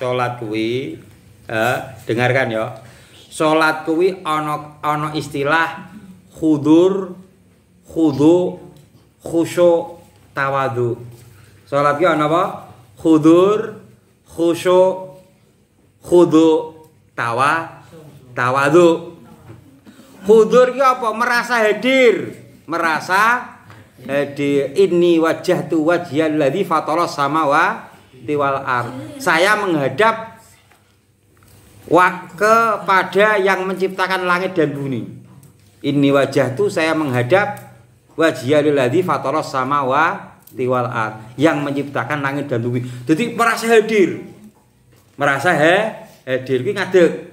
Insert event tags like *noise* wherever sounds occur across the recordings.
salat kuwi eh, dengarkan ya salat kuwi ana ana istilah khudur khudu khusyu tawadu salat ki ana apa khudur khusyu khudu tawa tawadu khudur ki apa merasa hadir merasa hadir ini wajah tu wajah ladzi fatara sama wa jibti wal ar. Saya menghadap kepada yang menciptakan langit dan bumi. Ini wajah tuh saya menghadap wajihalilladzi fatoros sama wa tiwal ar yang menciptakan langit dan bumi. Jadi merasa hadir. Merasa he, hadir kuwi ngadeg.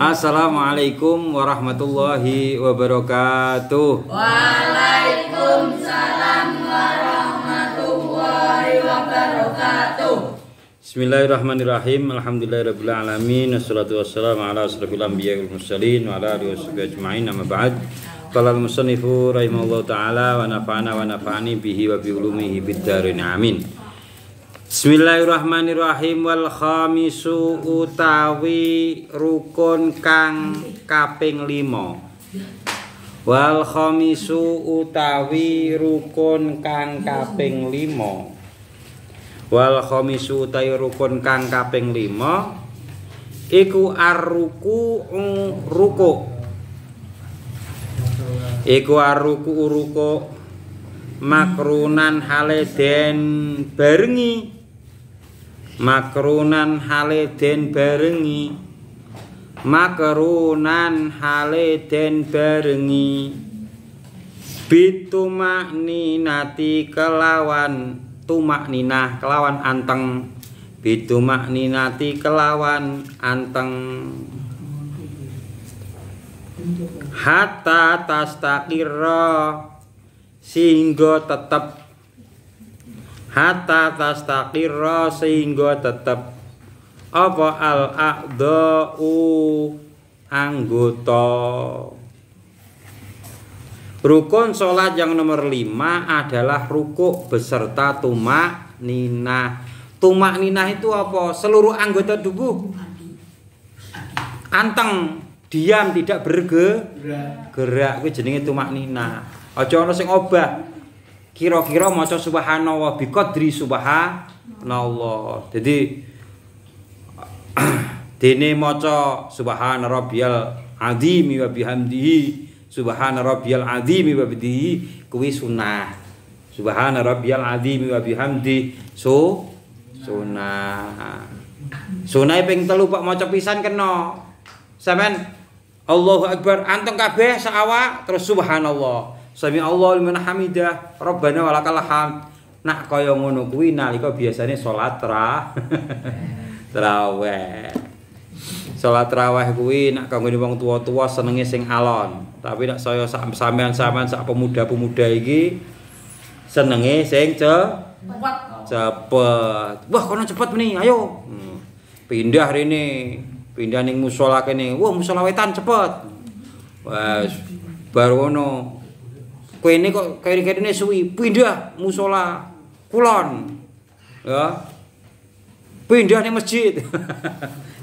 Assalamualaikum warahmatullahi wabarakatuh. Waalaikumsalam warahmatullahi wabarakatuh. Bismillahirrahmanirrahim. Alhamdulillahirrahmanirrahim. alamin. Wassalatu wassalamu ala asrofil anbiya'i wal mursalin wa ala alihi washabbihi ajma'in. Amma ba'd. Qala al-musannifu rahimallahu taala wa nafa'ana wa nafa'ani bihi wa bi ulumihi bid-dharain. Amin. Bismillahirrahmanirrahim wal khamisu utawi rukun kang kaping 5. Wal khamisu utawi rukun kang kaping 5. Wal khamisu utawi rukun kang kaping 5 iku arruku ruku. Iku arruku ruku makrunan hale den barengi makrunan haleden barengi makrunan haleden barengi bitumak ninati kelawan tumak kelawan anteng bitumak ninati kelawan anteng hatta tastakirra sehingga tetap hatta tastaqirra sehingga tetap apa al u anggota Rukun sholat yang nomor lima adalah rukuk beserta tumak ninah Tumak ninah itu apa? Seluruh anggota tubuh Anteng Diam tidak bergerak Gerak itu jenenge tumak ninah Aja ono sing obah kira-kira maca subhanallah bi qadri subhanallah. Jadi *clears throat* dene maca subhana rabbiyal azim wa bihamdihi subhana rabbiyal azim wa bihamdihi kuwi sunah. Subhana rabbiyal azim wa bihamdi so sunah. Sunah ping telu Pak maca pisan kena. Sampean Allahu akbar Antong kabeh seawak terus subhanallah. Sami Allah liman hamidah, Rabbana walakal hamd. Nak kaya ngono kuwi nalika biasane salat ra. *laughs* Traweh. Salat traweh kuwi nak kanggo wong tua-tua senenge sing alon. Tapi nak saya sak sampean-sampean sak pemuda-pemuda iki senenge sing cepet. Cepet. Wah, kono cepet meni, ayo. Hmm. Pindah rene. Pindah ning musola kene. Wah, musola wetan cepet. Wes baru ngono. kowe ini kok kiri-kiri ini pindah musola kulon ya pindah nih masjid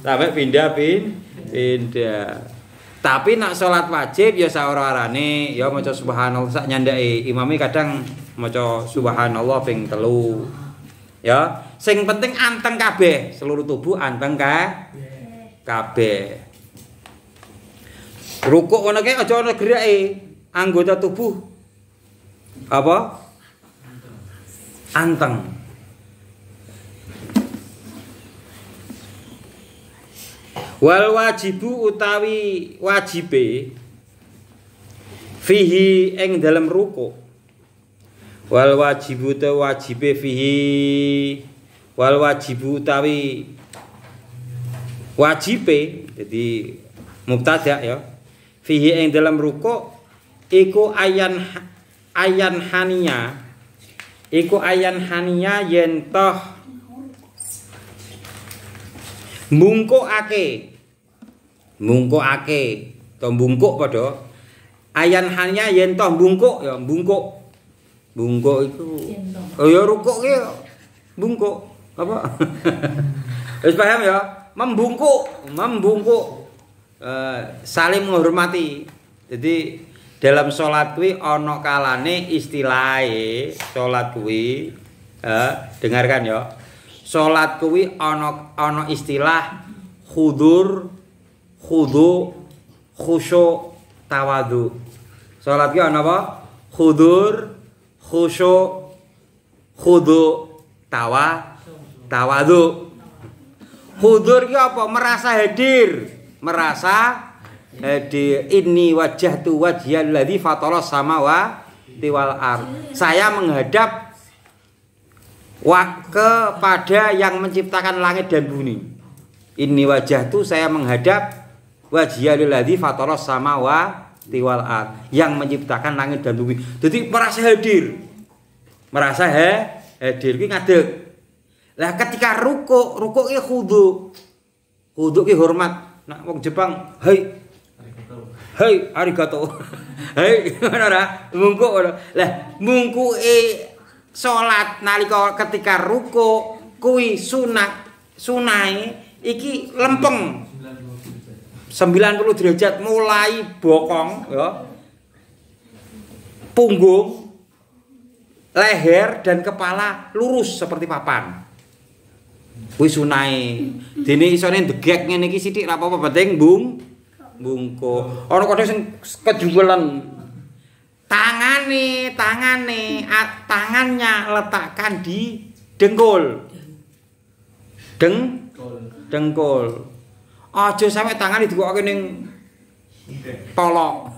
tapi *laughs* pindah pindah tapi nak sholat wajib ya saurarane ya maca subhanallah sak nyandai imami kadang maca subhanallah ping telu ya sing penting anteng kabeh seluruh tubuh anteng ka kabeh Ruku' ngono ke aja ono gerake anggota tubuh apa anteng wal wajibu utawi wajibe fihi eng dalam ruko wal wajibu te wajibe fihi wal wajibu utawi wajibe jadi mubtada ya fihi eng dalam ruko iku ayan ayan hania iku ayan hania yen toh bungkukake ake to bungkuk padha ayan hania yen toh bungkuk ya bungkuk bungkuk itu oh ya rukuk ki ya. bungkuk apa *laughs* wis paham ya membungkuk membungkuk uh, saling menghormati jadi dalam sholat kuwi ana kalane istilahe sholat kuwi eh, dengarkan ya sholat kuwi ana ana istilah khudur khudu khusyu tawadu sholat kuwi ana apa khudur khusyu khudu tawa tawadu khudur ki apa merasa hadir merasa Eh, di ini wajah tu wajah lagi fatolos sama wa tiwal ar. Saya menghadap wa, kepada yang menciptakan langit dan bumi. Ini wajah tu saya menghadap wajah lagi fatolos sama wa tiwal ar yang menciptakan langit dan bumi. Jadi merasa hadir, merasa he, hadir. Kita ngadek. Lah ketika ruko, ruko ini khudu, khudu ini hormat. Nak wong Jepang, hei Hei, arigato. Hei, mana ada Mungku ngono. Lah, e sholat nalika ketika ruko, kui sunat sunai. iki lempeng sembilan puluh derajat mulai bokong ya. Punggung, leher dan kepala lurus seperti papan. Kui sunai. Dini isonin ndegek ngene iki sithik apa-apa penting, Bung. bungku ana kok sing kejuwelen tangane tangane tangannya letakkan di dengkul deng dengkul aja sampe tangane dikokke ning tolok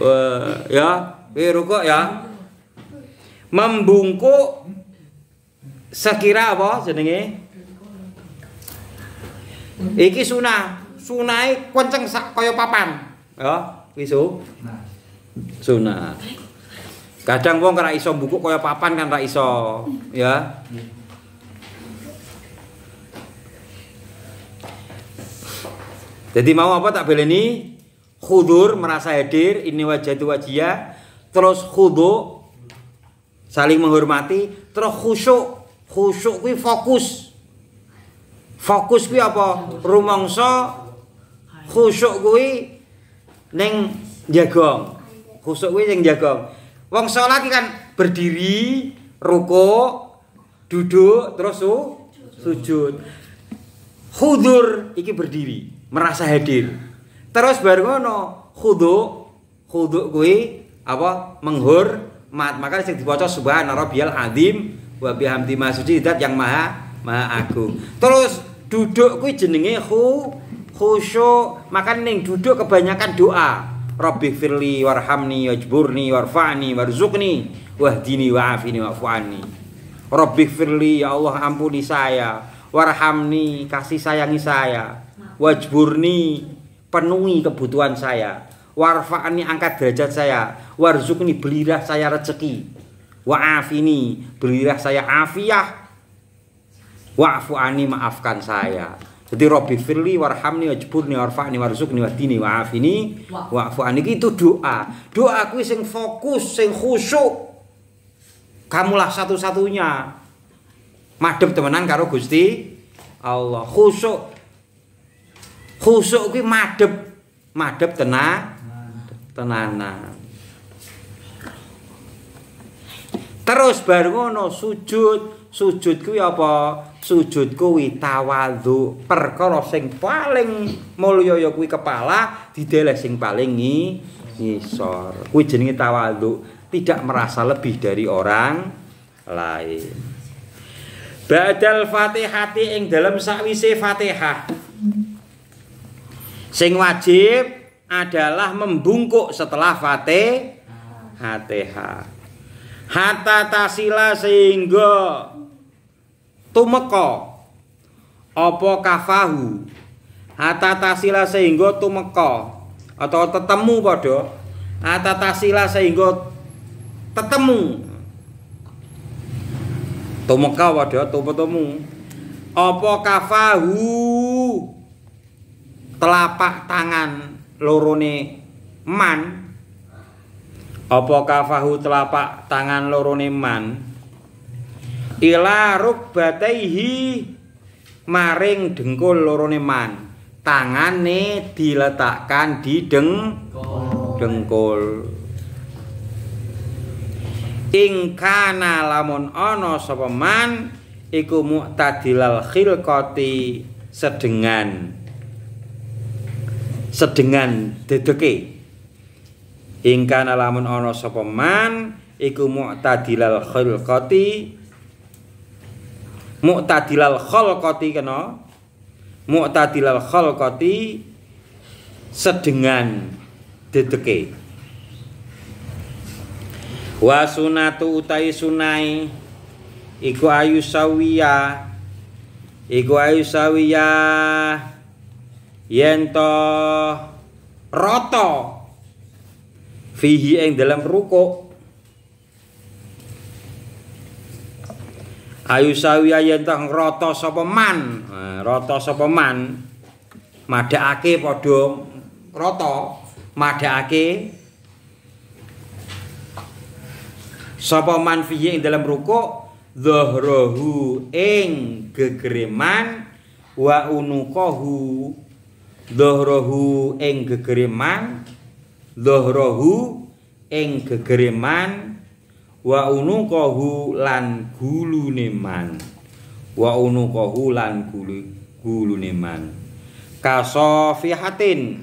uh, ya biru ya membungkuk sekira apa jenenge iki sunah sunai kenceng sak kaya papan. Ya, wisu. Sunah. Kadang wong ora iso buku kaya papan kan ora iso, ya. Jadi mau apa tak beli ini? Khudur merasa hadir, ini wajah itu wajia, terus khudu saling menghormati, terus khusyuk. Khusyuk kuwi fokus. Fokus kuwi apa? Rumangsa Khusuk kuwi ning jagong. Khusuk kuwi ning jagong. Wong salat kan berdiri, ruko, duduk, terus su, sujud. Khudur iki berdiri, merasa hadir. Terus Bergono ngono, khuduk, khuduk kuwi apa? Menghur mat. Maka sing dibaca subhana rabbiyal azim wa bihamdi masuci yang maha maha agung. Terus duduk kuwi jenenge khu khusyuk makan neng duduk kebanyakan doa Rabbi firli warhamni wajburni warfa'ni warzuqni wahdini wa'afini wa'fu'ani Rabbi firli ya Allah ampuni saya warhamni kasih sayangi saya wajburni penuhi kebutuhan saya warfa'ni angkat derajat saya warzukni belilah saya rezeki wa'afini belilah saya afiah wa'fu'ani maafkan saya jadi Robi firli warhamni wajburni warfa'ni Warzukni wadini, wa'afini wa'fu an itu doa. Doa aku yang fokus, yang khusyuk. Kamulah satu-satunya. madem temenan karo Gusti Allah. Khusyuk. Khusyuk itu madem madem tenang. Tenanan. Terus baru ngono sujud sujud kuwi apa sujud kuwi tawadhu perkara sing paling mulya ya kuwi kepala dideleh sing paling ngisor kuwi jenenge tawadhu tidak merasa lebih dari orang lain badal fatihati ing dalam sakwise fatihah sing wajib adalah membungkuk setelah fatihah hatta tasila sehingga tumeka apa kafahu hatta tasila sehingga tumeka atau tetemu padha hatta tasila sehingga tetemu tumeka padha tumemu apa kafahu telapak tangan lorone man apa kafahu telapak tangan lorone man ila rukbataihi maring dengkul lorone man tangane diletakkan di deng dengkul ing kana lamun ana sapa man iku muktadilal khilqati sedengan sedengan dedeke ing kana lamun ana sapa man iku muktadilal khilqati mu'tadilal khalqati kena mu'tadilal khalqati sedengan dedeke wa sunatu utai sunai iku ayu sawiya iku ayu sawiya yen to fihi ing dalam rukuk ayusawiya yen tah rata sapa man rata sapa man madhakake padha rata madhakake sapa man fihi ing dalam rukuk dhahrahu ing gegereman wa unukahu dhahrahu ing gegereman dhahrahu ing gegereman wa unuqahu lan gulune man wa unuqahu lan gulu gulune man kasofihatin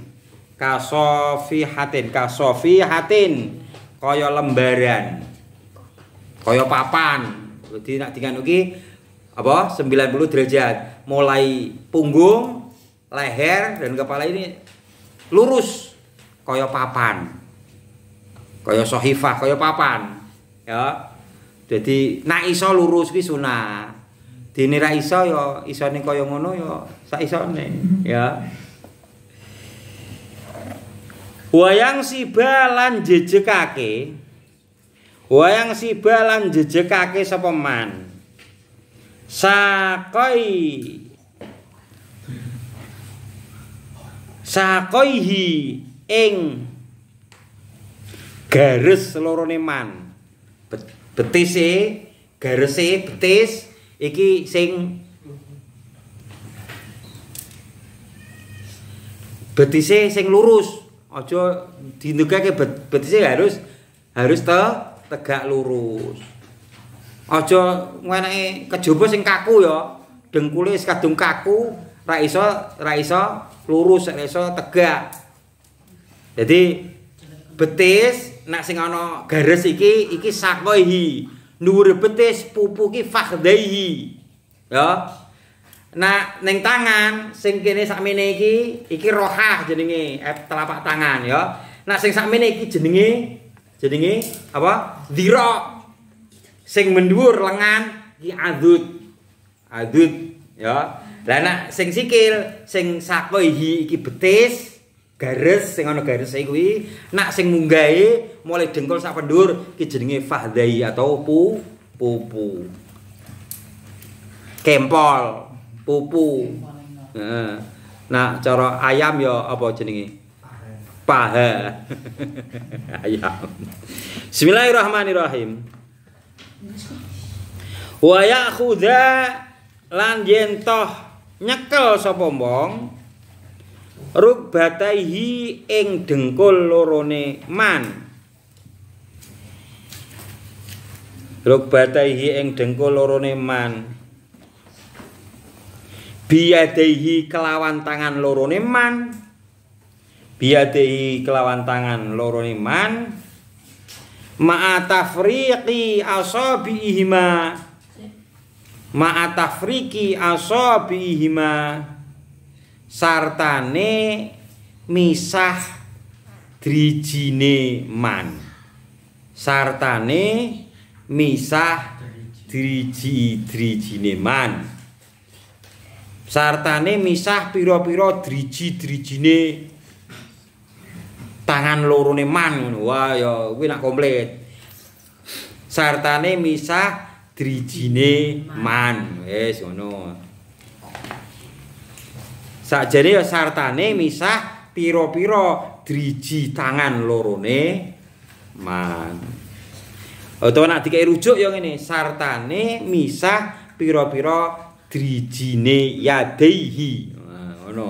kasofihatin kasofihatin kaya lembaran kaya papan jadi nak dengan iki apa 90 derajat mulai punggung leher dan kepala ini lurus kaya papan kaya sohifah kaya papan ya jadi nak iso lurus ki sunah dene ra iso ya isane kaya ngono ya sak isane ya wayang siba lan jejekake wayang siba lan jejekake sapa man sakai sakaihi ing garis lorone man betis e, e betis iki sing betis e sing lurus aja di bet, betis e harus harus tegak lurus aja ngeneki kejaba sing kaku ya dengkule kadung kaku ra iso ra iso lurus ra iso tegak jadi betis nek sing ana garis iki iki sakohi nuwur betis pupu ki fakhdaihi ya nah ning tangan sing kene sakmene iki iki rohah jenenge eh, telapak tangan ya nah sing sakmene iki jenenge jenenge apa dhira sing mendhuwur lengan iki adud adud ya lah nek sing sikil sing sakohi iki betis garis sing ana garis saya e kuwi nak sing munggahe mulai dengkul sak pendur iki jenenge fahdai atau pu pupu kempol pupu heeh nah cara ayam ya apa jenenge paha *laughs* ayam bismillahirrahmanirrahim wa khudha lan yen toh nyekel sapa rubbataihi Eng dengkul lorone man rubbataihi eng dengkul lorone man biadehi kelawan tangan lorone man biadehi kelawan tangan lorone man ma'atafriqi asabihima ma'atafriqi asabihima ma'atafriqi sartane misah drijine man sartane misah driji drijine man sartane misah pira-pira driji drijine tangan loro ne man wah ya kuwi nak komplit sartane misah drijine man wis ngono Sakjane ya sartane misah pira-pira driji tangan lorone man. Utawa oh, anak dikai rujuk ya ngene, sartane misah pira-pira drijine yadaihi. Ngono.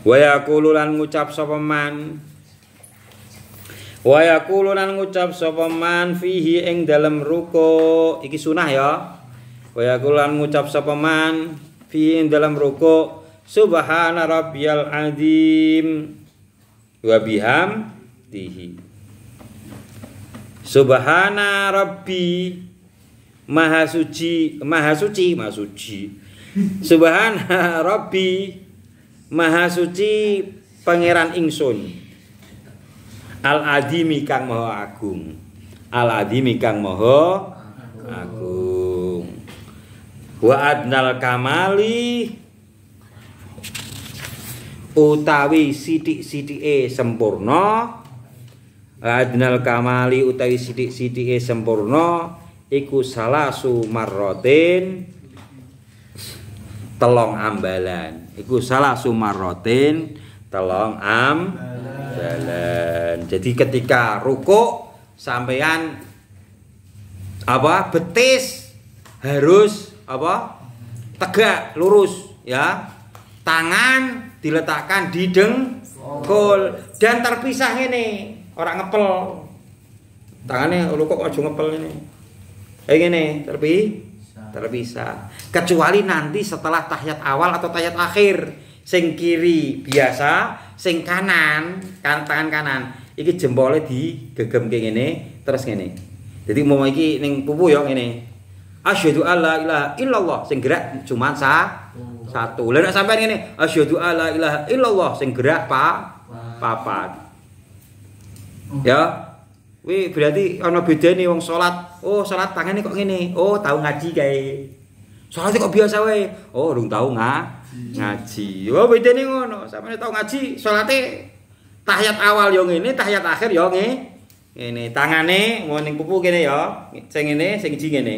Wa yaqulu lan ngucap sapa man Wa yaqulu lan ngucap sapa man fihi ing dalem ruku iki sunah ya Wa yaqulu lan ngucap sapa man fi dalam ruku subhana rabbiyal azim wa biham tihi subhana rabbi maha suci maha suci maha suci subhana rabbi maha suci pangeran ingsun al adimi kang maha agung al adimi kang maha agung wa adnal kamali utawi sidik-sidik E sempurna adnal kamali utawi sidik e sempurna iku salah sumarotin, telong ambalan iku salah sumarotin telong ambalan jadi ketika ruko sampean apa betis harus apa tegak lurus ya tangan diletakkan di dengkul dan terpisah ini orang ngepel tangannya lu kok aja ngepel ini kayak eh, gini terpisah terpisah kecuali nanti setelah tahiyat awal atau tahiyat akhir sing kiri biasa sing kanan kan tangan kanan iki jempolnya di gegem kayak gini terus gini jadi mau iki ning pupu yo ini asyhadu alla ilaha illallah sing gerak cuma sa satu. Lah nek sampean ngene asyhadu alla ilaha illallah sing gerak pa papat. Ya. Wi berarti ana bedane wong salat. Oh, salat tangane kok ngene. Oh, tahu ngaji kae. Salat kok biasa wae. Oh, rung tahu nga ngaji. Wah, bedane ngono. Sampeyan tahu ngaji, salate tahiyat awal yo ngene, tahiyat akhir yo ngene. Ini tangane mau ning pupu kene ya. Sing ngene, sing ini. ngene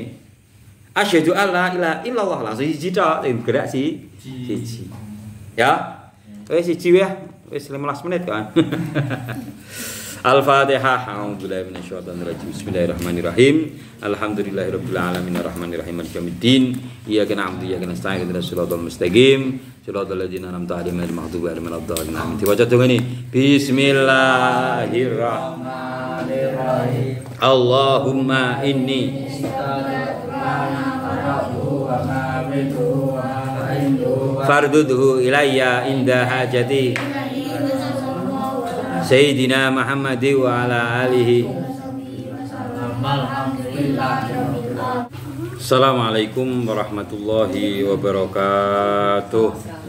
asyhadu alla ilaha illallah langsung siji tok sing gerak si siji. Ya. Wis siji ya, eh, wis 15 menit kan. *laughs* Al-Fatihah. A'udzubillahi minasyaitonir rajim. Bismillahirrahmanirrahim. Alhamdulillahirabbil alamin arrahmanir rahim maliki yaumiddin. Iyyaka na'budu wa iyyaka nasta'in ihdinas siratal mustaqim. Siratal ladzina an'amta 'alaihim ghairil maghdubi 'alaihim waladdallin. Amin. Dibaca dong ini. Bismillahirrahmanirrahim. Allahumma inni farduduhu ilayya inda hajati Sayyidina Muhammadi wa ala alihi Assalamualaikum warahmatullahi wabarakatuh